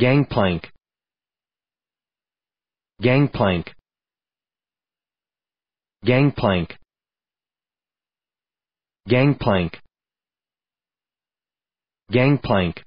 gangplank gangplank gangplank gangplank gangplank